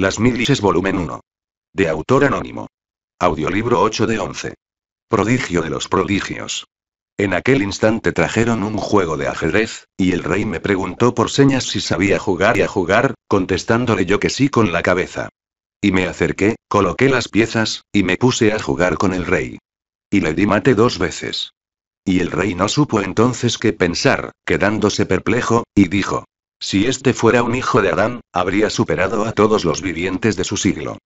Las Milices Volumen 1. De autor anónimo. Audiolibro 8 de 11. Prodigio de los prodigios. En aquel instante trajeron un juego de ajedrez, y el rey me preguntó por señas si sabía jugar y a jugar, contestándole yo que sí con la cabeza. Y me acerqué, coloqué las piezas, y me puse a jugar con el rey. Y le di mate dos veces. Y el rey no supo entonces qué pensar, quedándose perplejo, y dijo, si este fuera un hijo de Adán, habría superado a todos los vivientes de su siglo.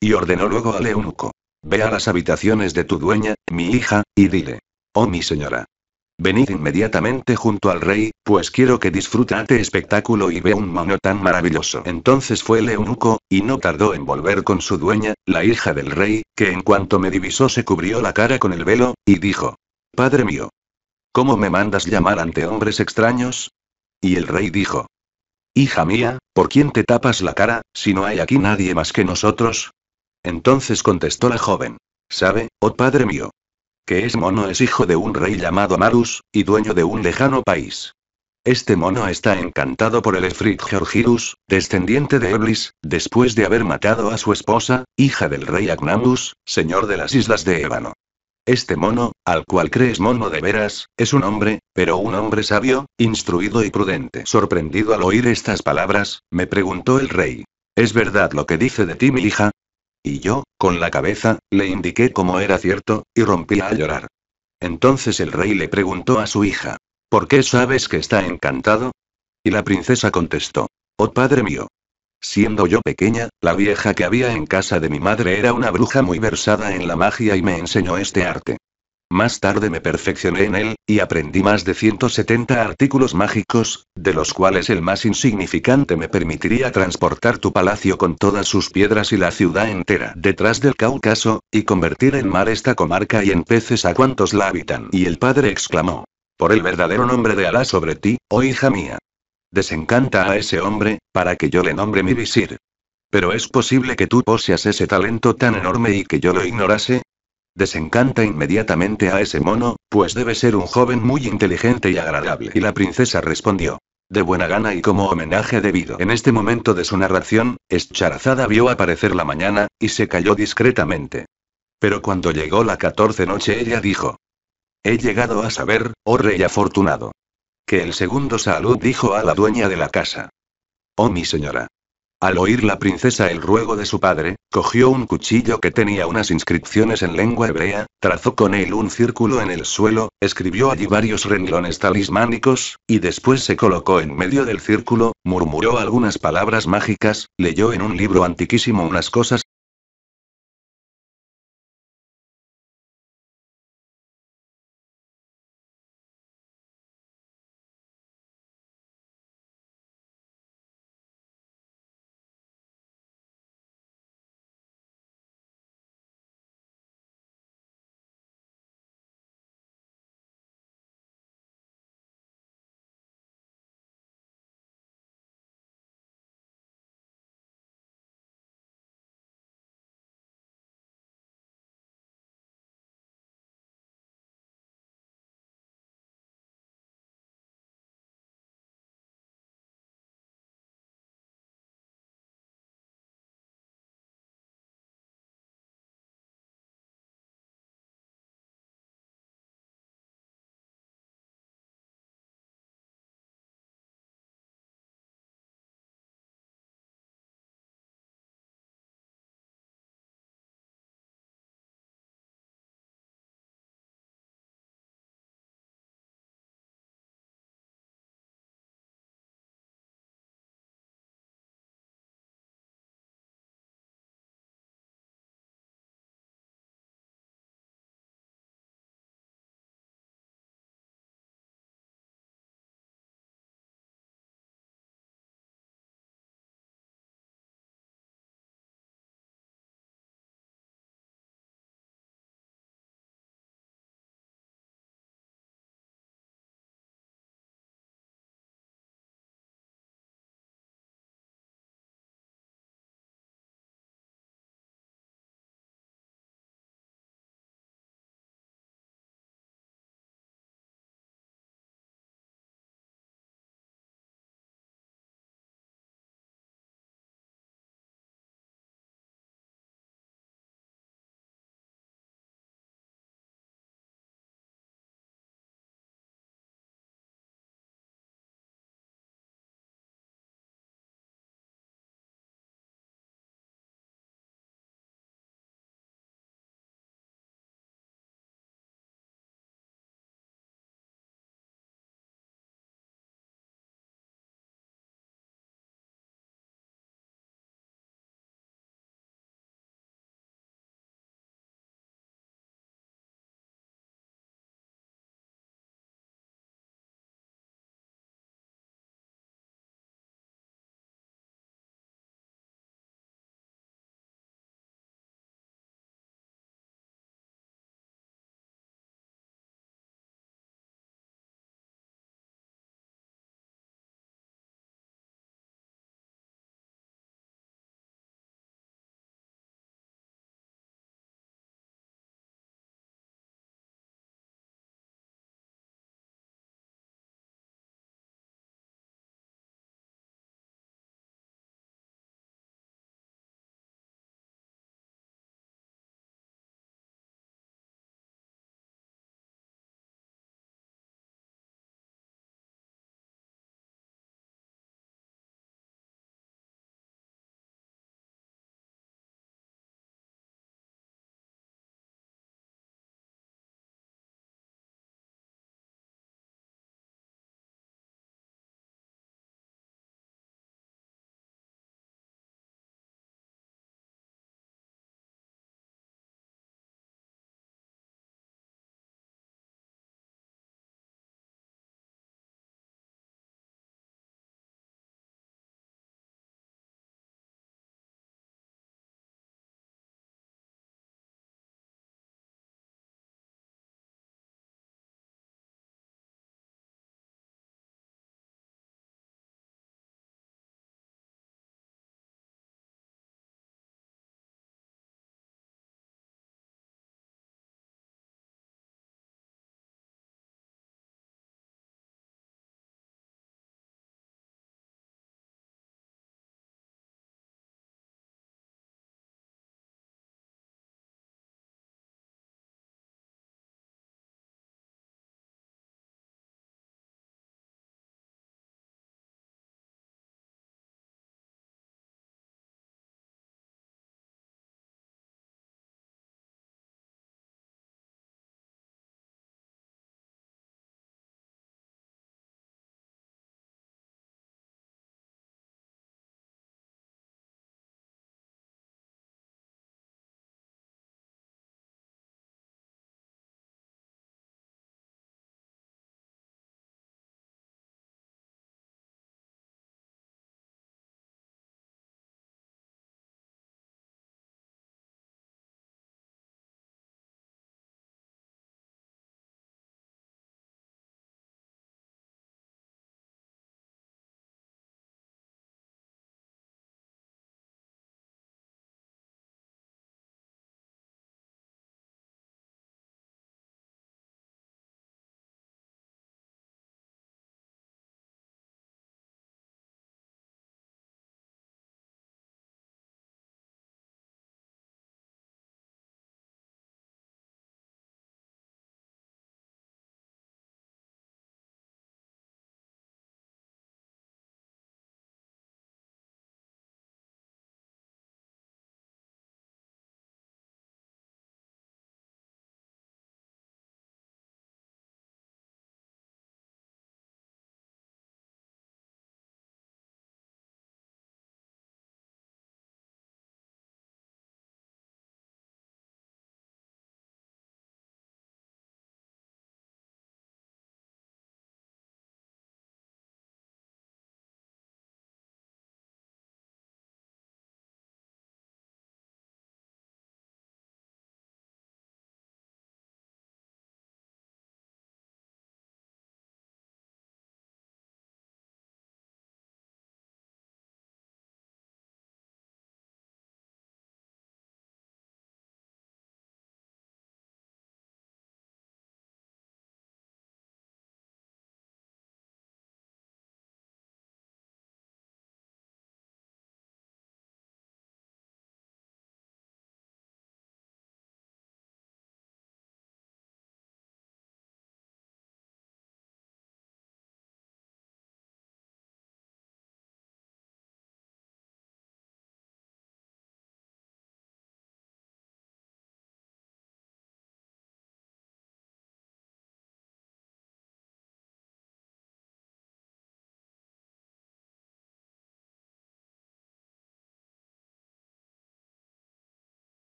Y ordenó luego al eunuco. Ve a las habitaciones de tu dueña, mi hija, y dile. Oh mi señora. Venid inmediatamente junto al rey, pues quiero que este espectáculo y vea un mono tan maravilloso. Entonces fue el eunuco, y no tardó en volver con su dueña, la hija del rey, que en cuanto me divisó se cubrió la cara con el velo, y dijo. Padre mío. ¿Cómo me mandas llamar ante hombres extraños? Y el rey dijo. Hija mía, ¿por quién te tapas la cara, si no hay aquí nadie más que nosotros? Entonces contestó la joven. ¿Sabe, oh padre mío? Que ese mono es hijo de un rey llamado Marus, y dueño de un lejano país. Este mono está encantado por el Efrit Georgirus, descendiente de Eblis, después de haber matado a su esposa, hija del rey Agnandus, señor de las islas de Ébano. Este mono, al cual crees mono de veras, es un hombre, pero un hombre sabio, instruido y prudente. Sorprendido al oír estas palabras, me preguntó el rey. ¿Es verdad lo que dice de ti mi hija? Y yo, con la cabeza, le indiqué cómo era cierto, y rompí a llorar. Entonces el rey le preguntó a su hija, ¿por qué sabes que está encantado? Y la princesa contestó, Oh padre mío, Siendo yo pequeña, la vieja que había en casa de mi madre era una bruja muy versada en la magia y me enseñó este arte. Más tarde me perfeccioné en él, y aprendí más de 170 artículos mágicos, de los cuales el más insignificante me permitiría transportar tu palacio con todas sus piedras y la ciudad entera detrás del Cáucaso, y convertir en mar esta comarca y en peces a cuantos la habitan. Y el padre exclamó, por el verdadero nombre de Alá sobre ti, oh hija mía. Desencanta a ese hombre, para que yo le nombre mi visir. Pero es posible que tú poseas ese talento tan enorme y que yo lo ignorase. Desencanta inmediatamente a ese mono, pues debe ser un joven muy inteligente y agradable. Y la princesa respondió. De buena gana y como homenaje debido. En este momento de su narración, Escharazada vio aparecer la mañana, y se cayó discretamente. Pero cuando llegó la catorce noche ella dijo. He llegado a saber, oh rey afortunado que el segundo Salud dijo a la dueña de la casa. Oh mi señora. Al oír la princesa el ruego de su padre, cogió un cuchillo que tenía unas inscripciones en lengua hebrea, trazó con él un círculo en el suelo, escribió allí varios renglones talismánicos, y después se colocó en medio del círculo, murmuró algunas palabras mágicas, leyó en un libro antiquísimo unas cosas